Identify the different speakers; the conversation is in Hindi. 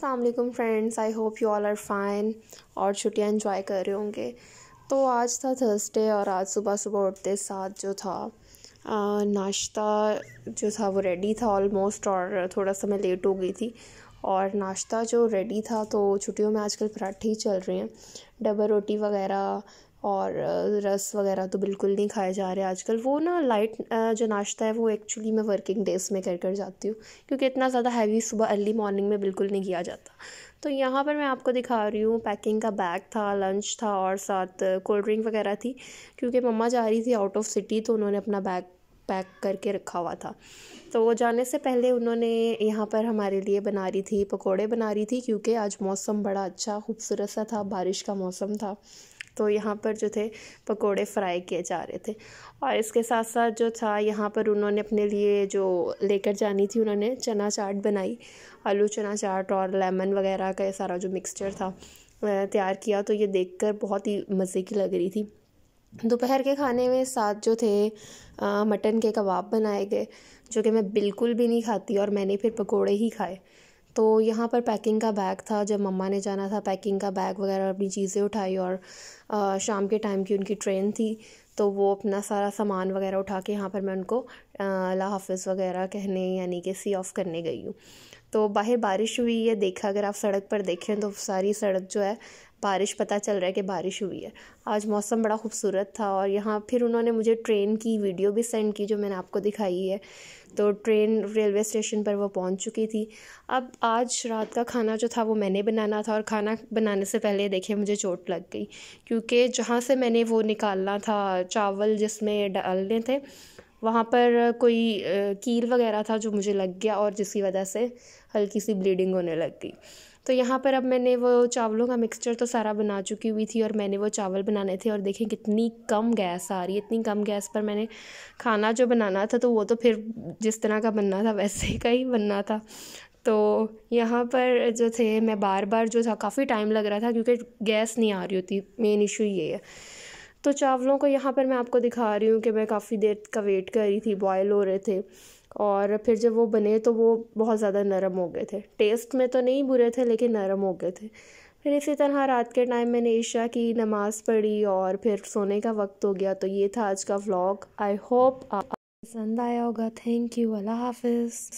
Speaker 1: Aslam friends I hope you all are fine और छुट्टियाँ इन्जॉय कर रहे होंगे तो आज था थर्सडे और आज सुबह सुबह उठते साथ जो था नाश्ता जो था वो रेडी था ऑलमोस्ट और थोड़ा सा मैं लेट हो गई थी और नाश्ता जो रेडी था तो छुट्टियों में आजकल पराठे ही चल रहे हैं डबल रोटी वगैरह और रस वगैरह तो बिल्कुल नहीं खाए जा रहे आजकल वो ना लाइट जो नाश्ता है वो एक्चुअली मैं वर्किंग डेज में कर कर जाती हूँ क्योंकि इतना ज़्यादा हैवी सुबह अर्ली मॉर्निंग में बिल्कुल नहीं किया जाता तो यहाँ पर मैं आपको दिखा रही हूँ पैकिंग का बैग था लंच था और साथ कोल्ड ड्रिंक वगैरह थी क्योंकि मम्मा जा रही थी आउट ऑफ सिटी तो उन्होंने अपना बैग पैक करके रखा हुआ था तो वो जाने से पहले उन्होंने यहाँ पर हमारे लिए बना रही थी पकोड़े बना रही थी क्योंकि आज मौसम बड़ा अच्छा खूबसूरत सा था बारिश का मौसम था तो यहाँ पर जो थे पकोड़े फ्राई किए जा रहे थे और इसके साथ साथ जो था यहाँ पर उन्होंने अपने लिए जो लेकर जानी थी उन्होंने चना चाट बनाई आलू चना चाट और लेमन वगैरह का ये सारा जो मिक्सचर था तैयार किया तो ये देखकर बहुत ही मज़े की लग रही थी दोपहर के खाने में साथ जो थे मटन के कबाब बनाए गए जो कि मैं बिल्कुल भी नहीं खाती और मैंने फिर पकोड़े ही खाए तो यहाँ पर पैकिंग का बैग था जब मम्मा ने जाना था पैकिंग का बैग वगैरह अपनी चीज़ें उठाई और आ, शाम के टाइम की उनकी ट्रेन थी तो वो अपना सारा सामान वगैरह उठा के यहाँ पर मैं उनको अल्लाह हाफिज़ वगैरह कहने यानी कि सी ऑफ करने गई हूँ तो बाहर बारिश हुई है देखा अगर आप सड़क पर देखें तो सारी सड़क जो है बारिश पता चल रहा है कि बारिश हुई है आज मौसम बड़ा खूबसूरत था और यहाँ फिर उन्होंने मुझे ट्रेन की वीडियो भी सेंड की जो मैंने आपको दिखाई है तो ट्रेन रेलवे स्टेशन पर वो पहुँच चुकी थी अब आज रात का खाना जो था वो मैंने बनाना था और खाना बनाने से पहले देखिए मुझे चोट लग गई क्योंकि जहाँ से मैंने वो निकालना था चावल जिसमें डालने थे वहाँ पर कोई कील वगैरह था जो मुझे लग गया और जिसकी वजह से हल्की सी ब्लीडिंग होने लग गई तो यहाँ पर अब मैंने वो चावलों का मिक्सचर तो सारा बना चुकी हुई थी और मैंने वो चावल बनाने थे और देखें कितनी कम गैस आ रही है इतनी कम गैस पर मैंने खाना जो बनाना था तो वो तो फिर जिस तरह का बनना था वैसे का ही बनना था तो यहाँ पर जो थे मैं बार बार जो था काफ़ी टाइम लग रहा था क्योंकि गैस नहीं आ रही होती मेन इशू ये है तो चावलों को यहाँ पर मैं आपको दिखा रही हूँ कि मैं काफ़ी देर का वेट कर रही थी बॉयल हो रहे थे और फिर जब वो बने तो वो बहुत ज़्यादा नरम हो गए थे टेस्ट में तो नहीं बुरे थे लेकिन नरम हो गए थे फिर इसी तरह रात के टाइम मैंने ईशा की नमाज़ पढ़ी और फिर सोने का वक्त हो गया तो ये था आज का व्लॉग आई होप पसंद आया होगा थैंक यू अल्लाह हाफिज़